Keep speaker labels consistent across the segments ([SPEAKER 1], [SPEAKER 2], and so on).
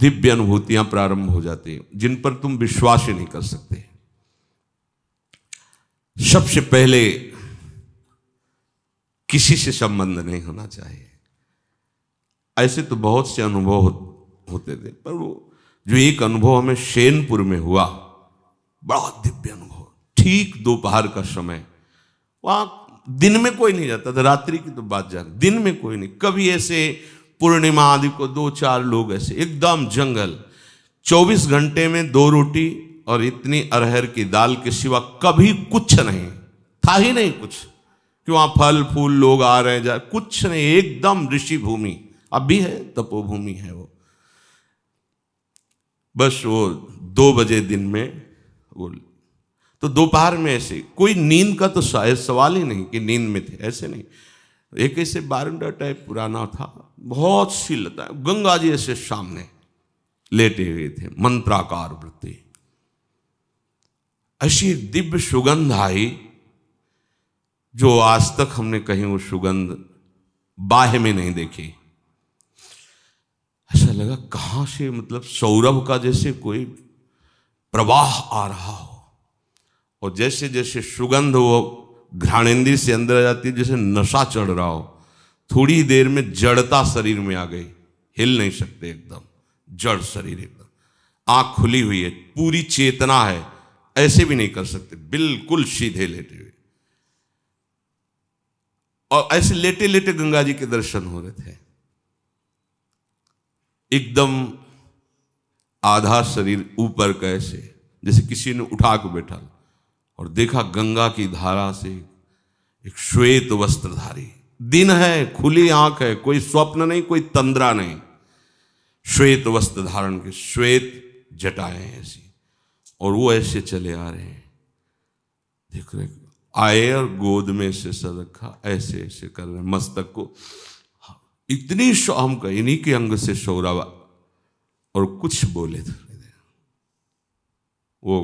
[SPEAKER 1] दिव्य अनुभूतियां प्रारंभ हो जाती हैं जिन पर तुम विश्वास ही नहीं कर सकते सबसे पहले किसी से संबंध नहीं होना चाहिए ऐसे तो बहुत से अनुभव हो, होते थे पर वो जो एक अनुभव हमें शेनपुर में हुआ बड़ा दिव्य अनुभव ठीक दोपहर का समय वहां दिन में कोई नहीं जाता था रात्रि की तो बात जान दिन में कोई नहीं कभी ऐसे पूर्णिमा आदि को दो चार लोग ऐसे एकदम जंगल 24 घंटे में दो रोटी और इतनी अरहर की दाल के सिवा कभी कुछ नहीं था ही नहीं कुछ कि वहां फल फूल लोग आ रहे जा कुछ नहीं एकदम ऋषि भूमि अब भी है तपोभूमि है वो बस वो दो बजे दिन में वो तो दोपहर में ऐसे कोई नींद का तो शायद सवाल ही नहीं कि नींद में थे ऐसे नहीं एक ऐसे बारंडा टाइप पुराना था बहुत सी लता गंगा जी ऐसे सामने लेटे हुए थे मंत्राकार वृत्ति ऐसी दिव्य सुगंध आई जो आज तक हमने कहीं वो सुगंध बाहे में नहीं देखी ऐसा लगा कहा से मतलब सौरभ का जैसे कोई प्रवाह आ रहा हो और जैसे जैसे सुगंध वो घ्राणेन्द्रीय से अंदर आ जाती है जैसे नशा चढ़ रहा हो थोड़ी देर में जड़ता शरीर में आ गई हिल नहीं सकते एकदम जड़ शरीर एकदम आंख खुली हुई है पूरी चेतना है ऐसे भी नहीं कर सकते बिल्कुल सीधे लेटे हुए और ऐसे लेटे लेटे गंगा जी के दर्शन हो रहे थे एकदम आधा शरीर ऊपर कैसे जैसे किसी ने उठा के बैठा और देखा गंगा की धारा से एक श्वेत वस्त्रधारी दिन है खुली आंख है कोई स्वप्न नहीं कोई तंद्रा नहीं श्वेत वस्त्र धारण के श्वेत जटाएं ऐसी और वो ऐसे चले आ रहे हैं देख रहे आए और गोद में से रखा ऐसे ऐसे कर रहे मस्तक को हाँ, इतनी हम इन्हीं के अंग से शोरावा और कुछ बोले थे तो वो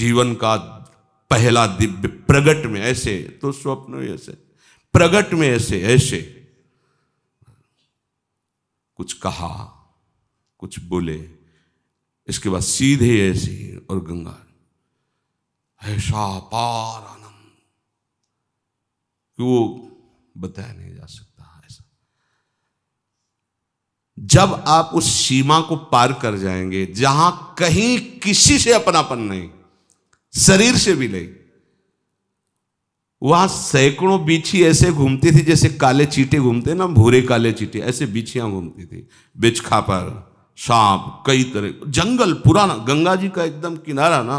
[SPEAKER 1] जीवन का पहला दिव्य प्रगट में ऐसे तो स्वप्न में ऐसे प्रगट में ऐसे ऐसे कुछ कहा कुछ बोले इसके बाद सीधे ऐसे और गंगा ऐसा पार आनंद वो बताया नहीं जा सकता ऐसा जब आप उस सीमा को पार कर जाएंगे जहां कहीं किसी से अपनापन नहीं शरीर से भी नहीं वहां सैकड़ों बीछी ऐसे घूमती थी जैसे काले चीटे घूमते ना भूरे काले चीटे ऐसे बीछियां घूमती थी बिछखा पर सांप कई तरह जंगल पुराना गंगा जी का एकदम किनारा ना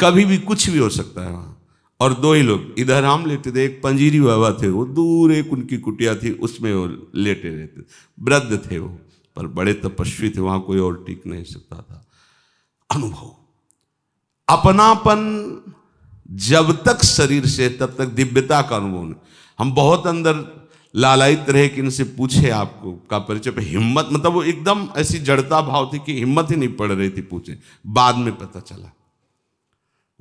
[SPEAKER 1] कभी भी कुछ भी हो सकता है वहां और दो ही लोग इधर हम लेटे थे एक पंजीरी बाबा थे वो दूर एक उनकी कुटिया थी उसमें वो लेटे रहते वृद्ध थे वो पर बड़े तपस्वी थे वहां कोई और टिक नहीं सकता था अनुभव अपनापन जब तक शरीर से तब तक दिव्यता का अनुभव नहीं हम बहुत अंदर लालायित रहे कि इनसे पूछे आपको का परिचय पर हिम्मत मतलब वो एकदम ऐसी जड़ता भाव थी कि हिम्मत ही नहीं पड़ रही थी पूछे बाद में पता चला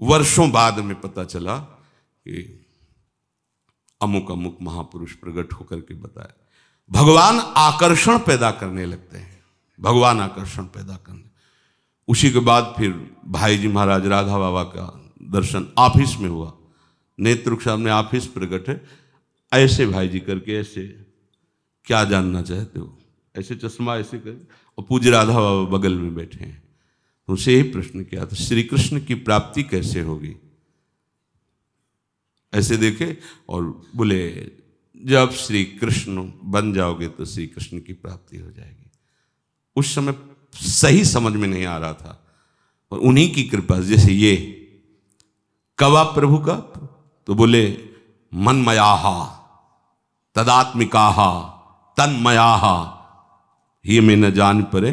[SPEAKER 1] वर्षों बाद में पता चला कि अमुक अमुक महापुरुष प्रकट होकर के बताए भगवान आकर्षण पैदा करने लगते हैं भगवान आकर्षण पैदा करने उसी के बाद फिर भाई जी महाराज राधा बाबा का दर्शन ऑफिस में हुआ नेत्र सामने ऑफिस प्रकट है ऐसे भाई जी करके ऐसे क्या जानना चाहते हो ऐसे चश्मा ऐसे कर और पूज्य राधा बाबा बगल में बैठे हैं तो उसे यही प्रश्न किया था श्री कृष्ण की प्राप्ति कैसे होगी ऐसे देखे और बोले जब श्री कृष्ण बन जाओगे तो श्री कृष्ण की प्राप्ति हो जाएगी उस समय सही समझ में नहीं आ रहा था और उन्हीं की कृपा जैसे ये कवा प्रभु का तो बोले मनमयाहा तदात्मिकाहा तन्मयाहा ये मैं न जान परे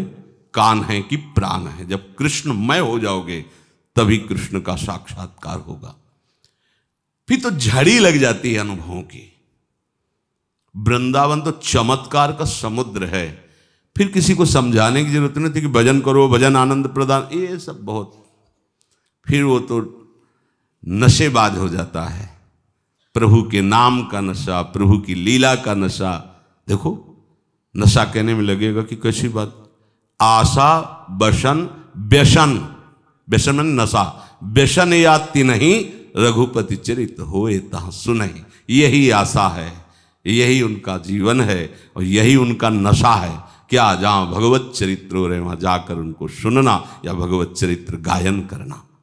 [SPEAKER 1] कान है कि प्राण है जब कृष्ण मय हो जाओगे तभी कृष्ण का साक्षात्कार होगा फिर तो झड़ी लग जाती है अनुभवों की वृंदावन तो चमत्कार का समुद्र है फिर किसी को समझाने की जरूरत नहीं थी कि भजन करो भजन आनंद प्रदान ये सब बहुत फिर वो तो नशेबाज हो जाता है प्रभु के नाम का नशा प्रभु की लीला का नशा देखो नशा कहने में लगेगा कि कैसी बात आशा बसन व्यसन व्यसन मन नशा व्यसन याति नहीं रघुपति चरित हो सुन यही आशा है यही उनका जीवन है और यही उनका नशा है क्या जहाँ भगवत चरित्र हो रहे वहाँ जाकर उनको सुनना या भगवत चरित्र गायन करना